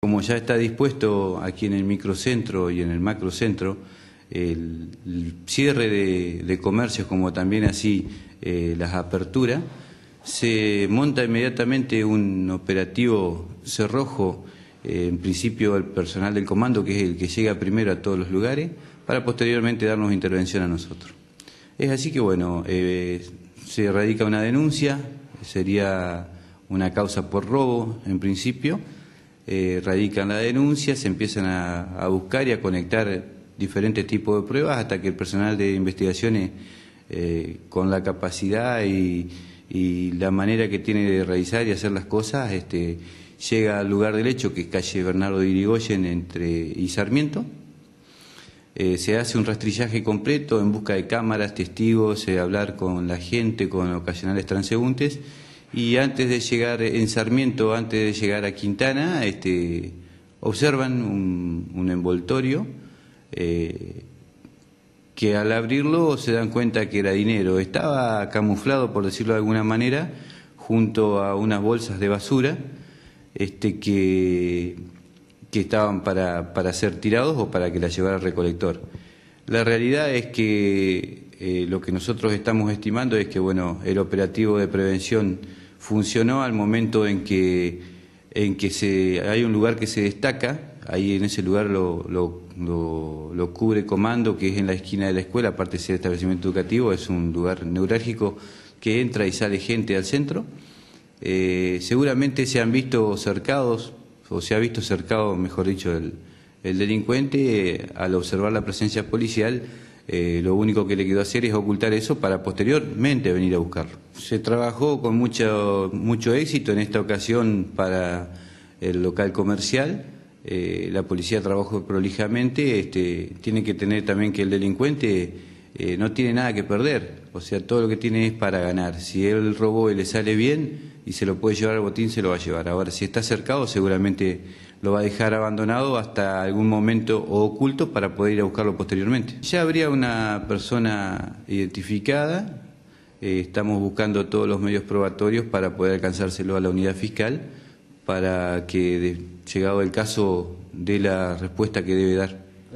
Como ya está dispuesto aquí en el microcentro y en el macrocentro, el, cierre de, comercios como también así eh, las aperturas, se monta inmediatamente un operativo cerrojo, eh, en principio al personal del comando, que es el que llega primero a todos los lugares, para posteriormente darnos intervención a nosotros. Es así que bueno, eh, se radica una denuncia, sería una causa por robo en principio, eh, radican la denuncia, se empiezan a, buscar y a conectar diferentes tipos de pruebas hasta que el personal de investigaciones, eh, con la capacidad y, la manera que tiene de realizar y hacer las cosas, este, llega al lugar del hecho, que es calle Bernardo de Irigoyen entre, y Sarmiento. Eh, se hace un rastrillaje completo en busca de cámaras, testigos, hablar con la gente, con ocasionales transeúntes y antes de llegar en Sarmiento, antes de llegar a Quintana, este, observan un, envoltorio eh, que al abrirlo se dan cuenta que era dinero. Estaba camuflado, por decirlo de alguna manera, junto a unas bolsas de basura este, que, que estaban para, para ser tirados o para que las llevara el recolector. La realidad es que eh, lo que nosotros estamos estimando es que bueno, el operativo de prevención funcionó al momento en que, en que se, hay un lugar que se destaca, ahí en ese lugar lo, lo, lo, cubre comando, que es en la esquina de la escuela, aparte de ser establecimiento educativo, es un lugar neurálgico que entra y sale gente al centro. Eh, seguramente se han visto cercados, o se ha visto cercado, mejor dicho, el, el delincuente eh, al observar la presencia policial eh, lo único que le quedó hacer es ocultar eso para posteriormente venir a buscarlo. Se trabajó con mucho, mucho éxito en esta ocasión para el local comercial. Eh, la policía trabajó prolijamente. Este, tiene que tener también que el delincuente eh, no tiene nada que perder. O sea, todo lo que tiene es para ganar. Si él robó y le sale bien y se lo puede llevar al botín, se lo va a llevar. Ahora, si está cercado, seguramente lo va a dejar abandonado hasta algún momento o oculto para poder ir a buscarlo posteriormente. Ya habría una persona identificada, eh, estamos buscando todos los medios probatorios para poder alcanzárselo a la unidad fiscal para que, llegado el caso, dé la respuesta que debe dar.